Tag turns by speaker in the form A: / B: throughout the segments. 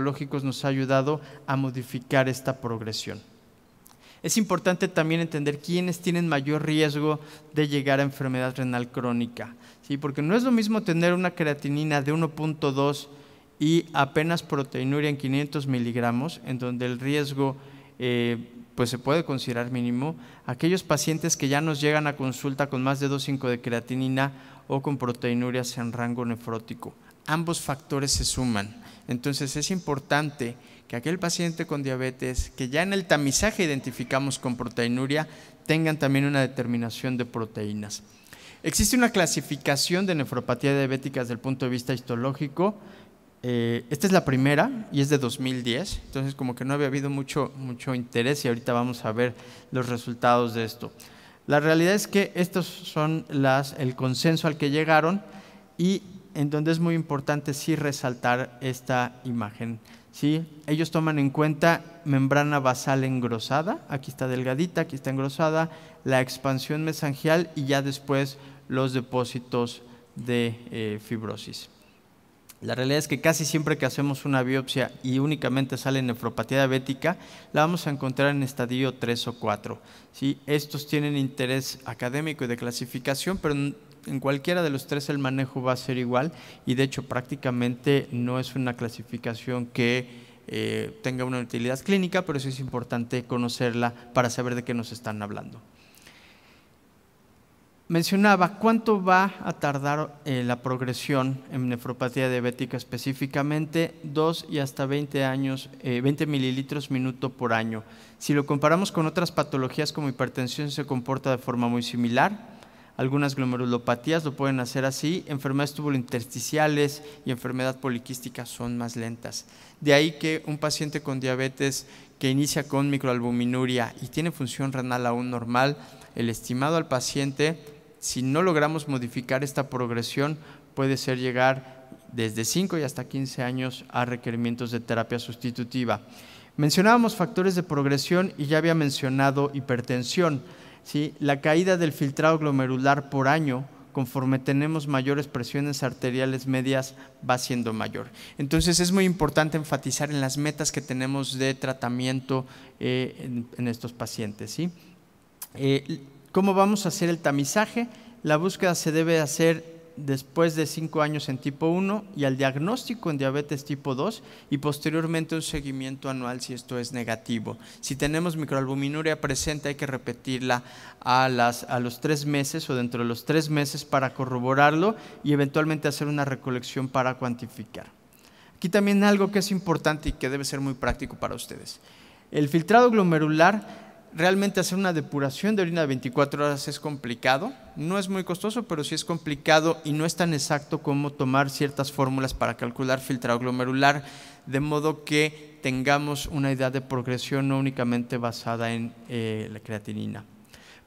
A: nos ha ayudado a modificar esta progresión. Es importante también entender quiénes tienen mayor riesgo de llegar a enfermedad renal crónica, ¿sí? porque no es lo mismo tener una creatinina de 1.2 y apenas proteinuria en 500 miligramos, en donde el riesgo eh, pues se puede considerar mínimo, aquellos pacientes que ya nos llegan a consulta con más de 2,5 de creatinina o con proteinurias en rango nefrótico. Ambos factores se suman. Entonces es importante que aquel paciente con diabetes, que ya en el tamizaje identificamos con proteinuria, tengan también una determinación de proteínas. Existe una clasificación de nefropatía diabética desde el punto de vista histológico. Eh, esta es la primera y es de 2010, entonces como que no había habido mucho, mucho interés y ahorita vamos a ver los resultados de esto. La realidad es que estos son las, el consenso al que llegaron y en donde es muy importante sí resaltar esta imagen. ¿sí? Ellos toman en cuenta membrana basal engrosada, aquí está delgadita, aquí está engrosada, la expansión mesangial y ya después los depósitos de eh, fibrosis. La realidad es que casi siempre que hacemos una biopsia y únicamente sale nefropatía diabética, la vamos a encontrar en estadio 3 o 4. ¿sí? Estos tienen interés académico y de clasificación, pero en cualquiera de los tres el manejo va a ser igual y de hecho prácticamente no es una clasificación que eh, tenga una utilidad clínica, pero sí es importante conocerla para saber de qué nos están hablando. Mencionaba cuánto va a tardar eh, la progresión en nefropatía diabética específicamente, 2 y hasta 20 años, 20 eh, mililitros minuto por año. Si lo comparamos con otras patologías como hipertensión se comporta de forma muy similar algunas glomerulopatías lo pueden hacer así, enfermedades tubulointersticiales y enfermedad poliquística son más lentas. De ahí que un paciente con diabetes que inicia con microalbuminuria y tiene función renal aún normal, el estimado al paciente, si no logramos modificar esta progresión, puede ser llegar desde 5 y hasta 15 años a requerimientos de terapia sustitutiva. Mencionábamos factores de progresión y ya había mencionado hipertensión. La caída del filtrado glomerular por año conforme tenemos mayores presiones arteriales medias va siendo mayor. Entonces es muy importante enfatizar en las metas que tenemos de tratamiento eh, en, estos pacientes. ¿sí? Eh, ¿Cómo vamos a hacer el tamizaje? La búsqueda se debe hacer después de cinco años en tipo 1 y al diagnóstico en diabetes tipo 2 y posteriormente un seguimiento anual si esto es negativo. Si tenemos microalbuminuria presente hay que repetirla a, las, a los tres meses o dentro de los tres meses para corroborarlo y eventualmente hacer una recolección para cuantificar. Aquí también algo que es importante y que debe ser muy práctico para ustedes. El filtrado glomerular realmente hacer una depuración de orina de 24 horas es complicado. No es muy costoso, pero sí es complicado y no es tan exacto como tomar ciertas fórmulas para calcular filtrado glomerular, de modo que tengamos una idea de progresión no únicamente basada en eh, la creatinina.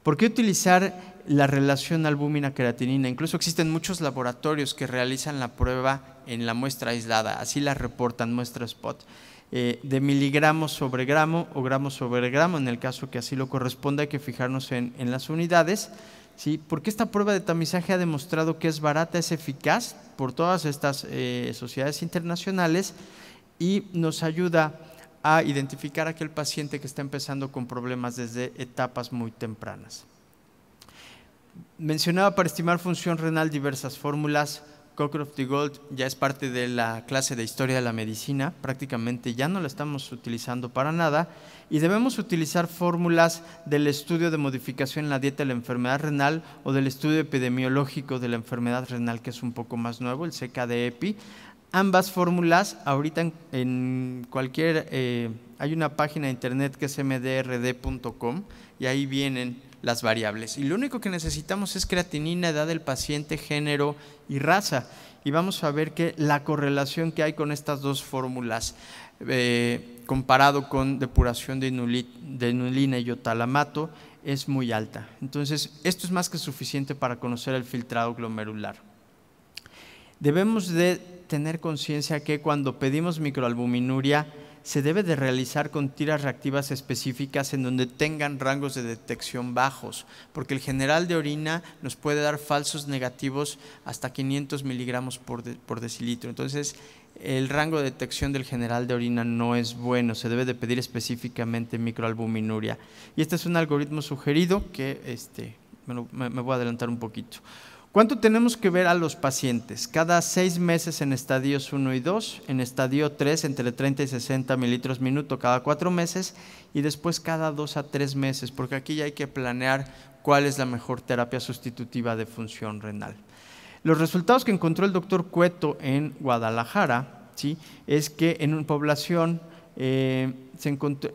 A: ¿Por qué utilizar la relación albúmina-creatinina? Incluso existen muchos laboratorios que realizan la prueba en la muestra aislada, así la reportan muestra spot. Eh, de miligramos sobre gramo o gramos sobre gramo, en el caso que así lo corresponda, hay que fijarnos en, las unidades. ¿sí? Porque esta prueba de tamizaje ha demostrado que es barata, es eficaz por todas estas eh, sociedades internacionales y nos ayuda a identificar a aquel paciente que está empezando con problemas desde etapas muy tempranas. Mencionaba para estimar función renal diversas fórmulas, Cockroft de Gold ya es parte de la clase de historia de la medicina, prácticamente ya no la estamos utilizando para nada y debemos utilizar fórmulas del estudio de modificación en la dieta de la enfermedad renal o del estudio epidemiológico de la enfermedad renal, que es un poco más nuevo, el CKD-EPI. Ambas fórmulas, ahorita en, cualquier, eh, hay una página de internet que es mdrd.com y ahí vienen las variables. Y lo único que necesitamos es creatinina, edad del paciente, género y raza. Y vamos a ver que la correlación que hay con estas dos fórmulas, eh, comparado con depuración de, de inulina y otalamato, es muy alta. Entonces, esto es más que suficiente para conocer el filtrado glomerular. Debemos de tener conciencia que cuando pedimos microalbuminuria, se debe de realizar con tiras reactivas específicas en donde tengan rangos de detección bajos, porque el general de orina nos puede dar falsos negativos hasta 500 miligramos por, decilitro. Entonces, el rango de detección del general de orina no es bueno, se debe de pedir específicamente microalbuminuria. Y este es un algoritmo sugerido que este, me voy a adelantar un poquito. ¿Cuánto tenemos que ver a los pacientes? Cada seis meses en estadios 1 y 2, en estadio 3 entre 30 y 60 mililitros minuto cada cuatro meses y después cada dos a tres meses, porque aquí ya hay que planear cuál es la mejor terapia sustitutiva de función renal. Los resultados que encontró el doctor Cueto en Guadalajara ¿sí? es que en una población eh,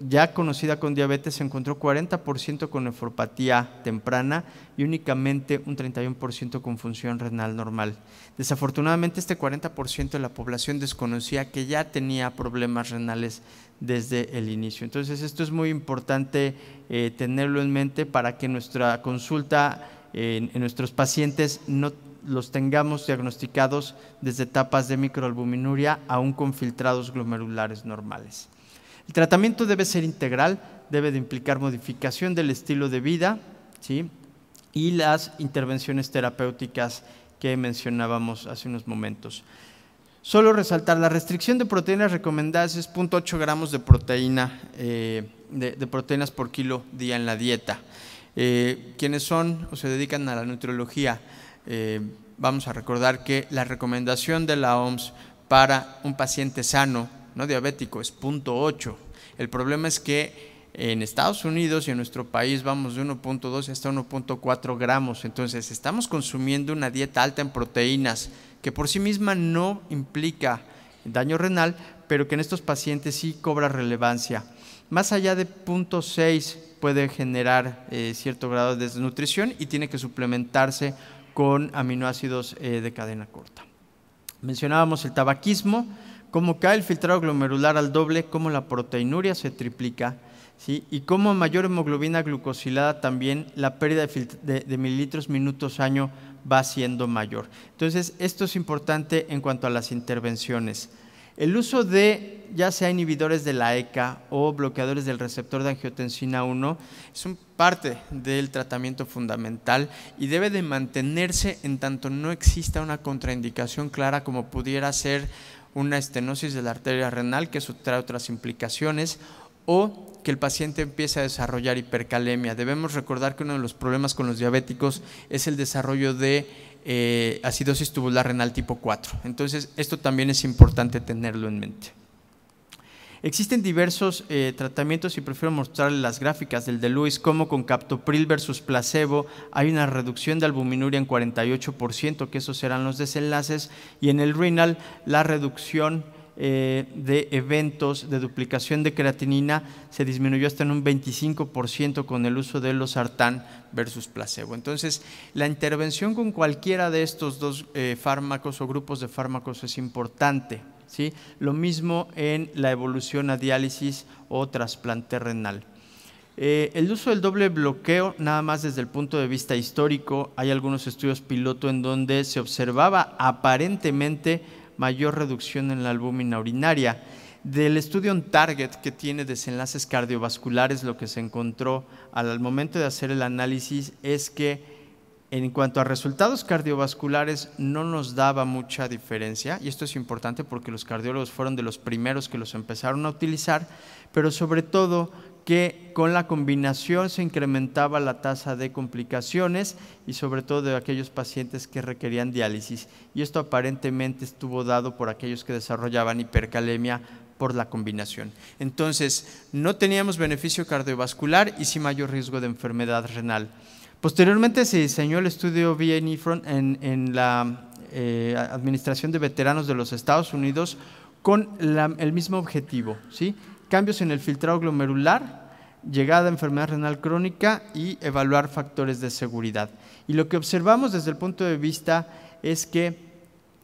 A: ya conocida con diabetes, se encontró 40% con nefropatía temprana y únicamente un 31% con función renal normal. Desafortunadamente, este 40% de la población desconocía que ya tenía problemas renales desde el inicio. Entonces, esto es muy importante eh, tenerlo en mente para que nuestra consulta eh, en nuestros pacientes no los tengamos diagnosticados desde etapas de microalbuminuria aún con filtrados glomerulares normales. El tratamiento debe ser integral, debe de implicar modificación del estilo de vida ¿sí? y las intervenciones terapéuticas que mencionábamos hace unos momentos. Solo resaltar, la restricción de proteínas recomendadas es 0.8 gramos de, proteína, eh, de, proteínas por kilo día en la dieta. Eh, quienes son o se dedican a la nutriología. Eh, vamos a recordar que la recomendación de la OMS para un paciente sano, no diabético, es 0.8. El problema es que en Estados Unidos y en nuestro país vamos de 1.2 hasta 1.4 gramos. Entonces estamos consumiendo una dieta alta en proteínas que por sí misma no implica daño renal, pero que en estos pacientes sí cobra relevancia. Más allá de 0.6 puede generar eh, cierto grado de desnutrición y tiene que suplementarse con aminoácidos eh, de cadena corta. Mencionábamos el tabaquismo, cómo cae el filtrado glomerular al doble, cómo la proteinuria se triplica, y cómo mayor hemoglobina glucosilada también la pérdida de, de mililitros minutos año va siendo mayor. Entonces, esto es importante en cuanto a las intervenciones. El uso de ya sea inhibidores de la ECA o bloqueadores del receptor de angiotensina 1 es parte del tratamiento fundamental y debe de mantenerse en tanto no exista una contraindicación clara como pudiera ser una estenosis de la arteria renal, que eso otras implicaciones, o que el paciente empiece a desarrollar hipercalemia. Debemos recordar que uno de los problemas con los diabéticos es el desarrollo de eh, acidosis tubular renal tipo 4. Entonces, esto también es importante tenerlo en mente. Existen diversos eh, tratamientos y prefiero mostrarles las gráficas del de Lewis, como con captopril versus placebo hay una reducción de albuminuria en 48%, que esos serán los desenlaces, y en el renal la reducción eh, de eventos de duplicación de creatinina se disminuyó hasta en un 25% con el uso de los sartán versus placebo. Entonces, la intervención con cualquiera de estos dos eh, fármacos o grupos de fármacos es importante. ¿sí? Lo mismo en la evolución a diálisis o trasplante renal. Eh, el uso del doble bloqueo, nada más desde el punto de vista histórico, hay algunos estudios piloto en donde se observaba aparentemente mayor reducción en la albúmina urinaria. Del estudio on target que tiene desenlaces cardiovasculares, lo que se encontró al momento de hacer el análisis es que en cuanto a resultados cardiovasculares no nos daba mucha diferencia, y esto es importante porque los cardiólogos fueron de los primeros que los empezaron a utilizar, pero sobre todo que con la combinación se incrementaba la tasa de complicaciones y sobre todo de aquellos pacientes que requerían diálisis. Y esto aparentemente estuvo dado por aquellos que desarrollaban hipercalemia por la combinación. Entonces, no teníamos beneficio cardiovascular y sí mayor riesgo de enfermedad renal. Posteriormente se diseñó el estudio VNIFRON en, en la eh, Administración de Veteranos de los Estados Unidos con el mismo objetivo, ¿sí? cambios en el filtrado glomerular, llegada a enfermedad renal crónica y evaluar factores de seguridad. Y lo que observamos desde el punto de vista es que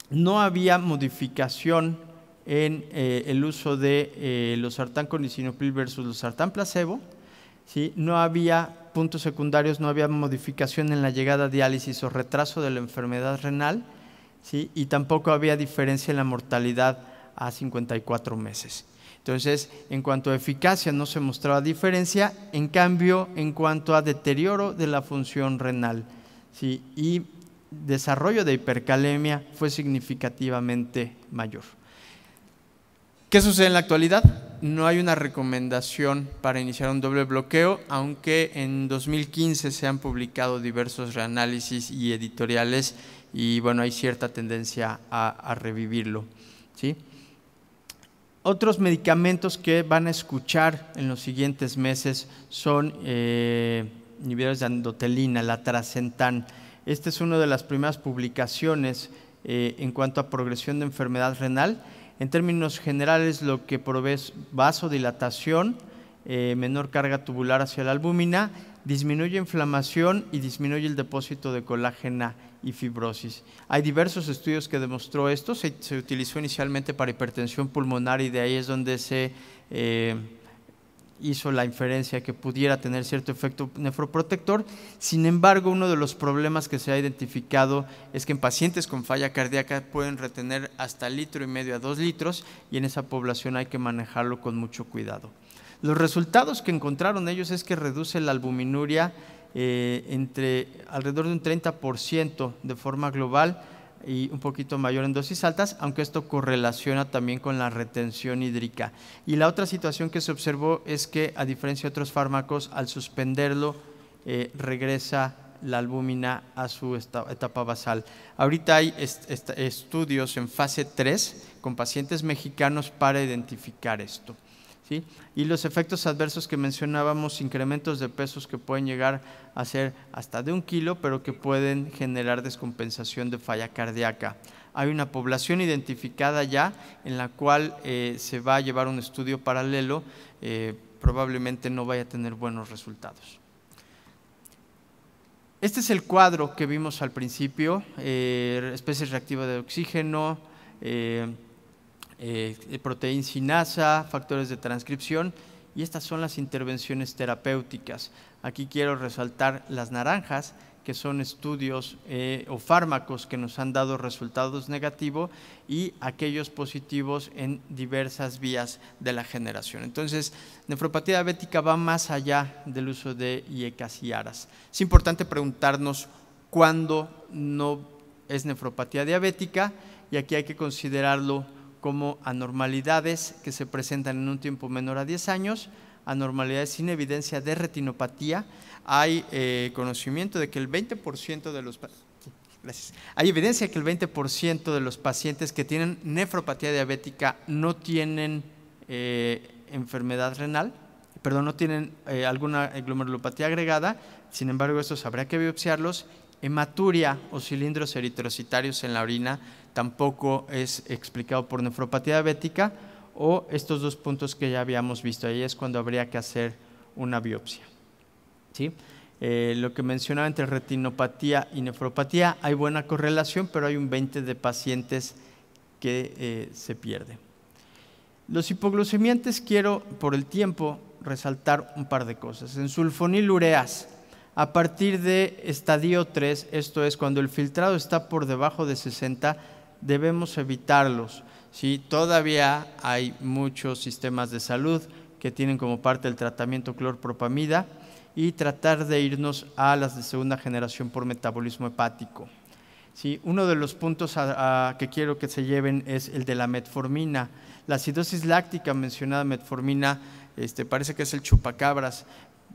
A: no había modificación en eh, el uso de eh, los sartán con versus los sartán placebo, ¿sí? no había puntos secundarios, no había modificación en la llegada a diálisis o retraso de la enfermedad renal, y tampoco había diferencia en la mortalidad a 54 meses. Entonces, en cuanto a eficacia no se mostraba diferencia, en cambio, en cuanto a deterioro de la función renal y desarrollo de hipercalemia fue significativamente mayor. ¿Qué sucede en la actualidad? No hay una recomendación para iniciar un doble bloqueo, aunque en 2015 se han publicado diversos reanálisis y editoriales y bueno, hay cierta tendencia a, a revivirlo. ¿sí? Otros medicamentos que van a escuchar en los siguientes meses son eh, niveles de endotelina, la Tracentan. Esta es una de las primeras publicaciones eh, en cuanto a progresión de enfermedad renal. En términos generales, lo que provee es vasodilatación, eh, menor carga tubular hacia la albúmina, disminuye inflamación y disminuye el depósito de colágena y fibrosis. Hay diversos estudios que demostró esto, se, utilizó inicialmente para hipertensión pulmonar y de ahí es donde se eh, hizo la inferencia que pudiera tener cierto efecto nefroprotector. Sin embargo, uno de los problemas que se ha identificado es que en pacientes con falla cardíaca pueden retener hasta litro y medio a dos litros y en esa población hay que manejarlo con mucho cuidado. Los resultados que encontraron ellos es que reduce la albuminuria eh, entre alrededor de un 30% de forma global y un poquito mayor en dosis altas, aunque esto correlaciona también con la retención hídrica. Y la otra situación que se observó es que, a diferencia de otros fármacos, al suspenderlo eh, regresa la albúmina a su etapa basal. Ahorita hay estudios en fase 3 con pacientes mexicanos para identificar esto. Y los efectos adversos que mencionábamos, incrementos de pesos que pueden llegar a ser hasta de un kilo, pero que pueden generar descompensación de falla cardíaca. Hay una población identificada ya en la cual eh, se va a llevar un estudio paralelo, eh, probablemente no vaya a tener buenos resultados. Este es el cuadro que vimos al principio, eh, especies reactivas de oxígeno, eh, sinasa, factores de transcripción y estas son las intervenciones terapéuticas. Aquí quiero resaltar las naranjas, que son estudios eh, o fármacos que nos han dado resultados negativos y aquellos positivos en diversas vías de la generación. Entonces, nefropatía diabética va más allá del uso de IECAS y ARAS. Es importante preguntarnos cuándo no es nefropatía diabética y aquí hay que considerarlo como anormalidades que se presentan en un tiempo menor a 10 años, anormalidades sin evidencia de retinopatía. Hay eh, conocimiento de que el 20% de los... Hay evidencia que el 20% de los pacientes que tienen nefropatía diabética no tienen eh, enfermedad renal, perdón, no tienen eh, alguna glomerulopatía agregada, sin embargo, estos habría que biopsiarlos. Hematuria o cilindros eritrocitarios en la orina tampoco es explicado por nefropatía diabética, o estos dos puntos que ya habíamos visto. Ahí es cuando habría que hacer una biopsia. ¿sí? Eh, lo que mencionaba entre retinopatía y nefropatía, hay buena correlación, pero hay un 20 de pacientes que eh, se pierden. Los hipoglucemiantes quiero, por el tiempo, resaltar un par de cosas. En sulfonilureas, a partir de estadio 3, esto es cuando el filtrado está por debajo de 60, debemos evitarlos. Todavía hay muchos sistemas de salud que tienen como parte el tratamiento clorpropamida y tratar de irnos a las de segunda generación por metabolismo hepático. Uno de los puntos que quiero que se lleven es el de la metformina. La acidosis láctica mencionada, metformina, este, parece que es el chupacabras,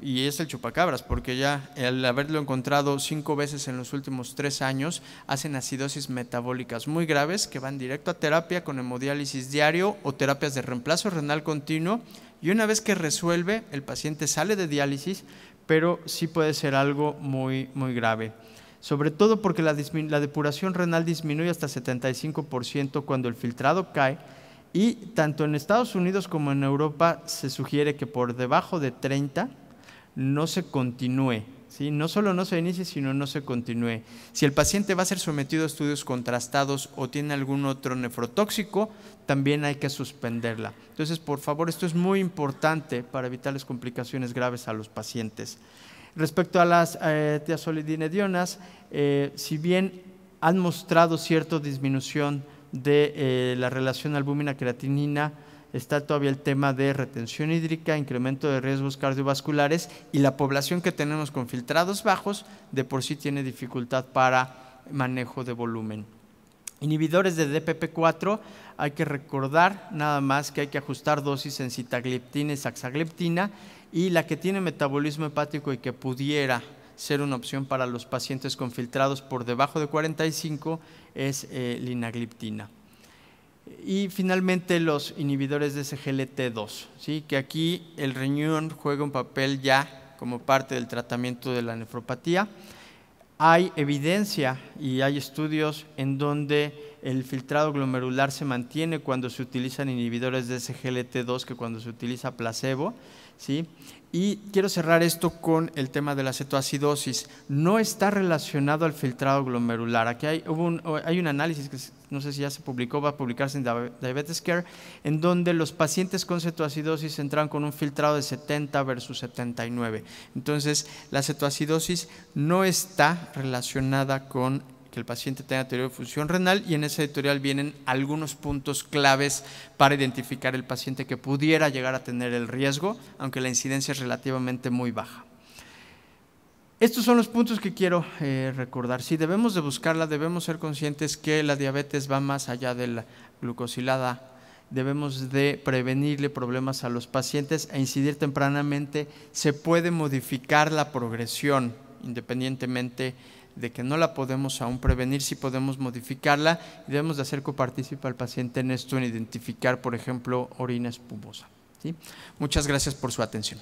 A: y es el chupacabras, porque ya al haberlo encontrado cinco veces en los últimos tres años, hacen acidosis metabólicas muy graves que van directo a terapia con hemodiálisis diario o terapias de reemplazo renal continuo. Y una vez que resuelve, el paciente sale de diálisis, pero sí puede ser algo muy, muy grave. Sobre todo porque la, la depuración renal disminuye hasta 75% cuando el filtrado cae y tanto en Estados Unidos como en Europa se sugiere que por debajo de 30 no se continúe. No solo no se inicie, sino no se continúe. Si el paciente va a ser sometido a estudios contrastados o tiene algún otro nefrotóxico, también hay que suspenderla. Entonces, por favor, esto es muy importante para evitar las complicaciones graves a los pacientes. Respecto a las eh, tiazolidinedionas, eh, si bien han mostrado cierta disminución de eh, la relación albúmina-creatinina, está todavía el tema de retención hídrica, incremento de riesgos cardiovasculares y la población que tenemos con filtrados bajos de por sí tiene dificultad para manejo de volumen. Inhibidores de DPP4, hay que recordar nada más que hay que ajustar dosis en citagliptina y saxagliptina y la que tiene metabolismo hepático y que pudiera ser una opción para los pacientes con filtrados por debajo de 45 es eh, linagliptina. Y finalmente los inhibidores de SGLT2, ¿sí? que aquí el riñón juega un papel ya como parte del tratamiento de la nefropatía. Hay evidencia y hay estudios en donde el filtrado glomerular se mantiene cuando se utilizan inhibidores de SGLT2 que cuando se utiliza placebo. ¿sí? Y quiero cerrar esto con el tema de la cetoacidosis. No está relacionado al filtrado glomerular. Aquí hay, hubo un, análisis que no sé si ya se publicó, va a publicarse en Diabetes Care, en donde los pacientes con cetoacidosis entran con un filtrado de 70 versus 79. Entonces, la cetoacidosis no está relacionada con que el paciente tenga función renal y en ese editorial vienen algunos puntos claves para identificar el paciente que pudiera llegar a tener el riesgo, aunque la incidencia es relativamente muy baja. Estos son los puntos que quiero eh, recordar. Si debemos de buscarla, debemos ser conscientes que la diabetes va más allá de la glucosilada. Debemos de prevenirle problemas a los pacientes e incidir tempranamente. Se puede modificar la progresión independientemente de que no la podemos aún prevenir, si podemos modificarla y debemos de hacer copartícipe al paciente en esto, en identificar, por ejemplo, orina espumosa. Muchas gracias por su atención.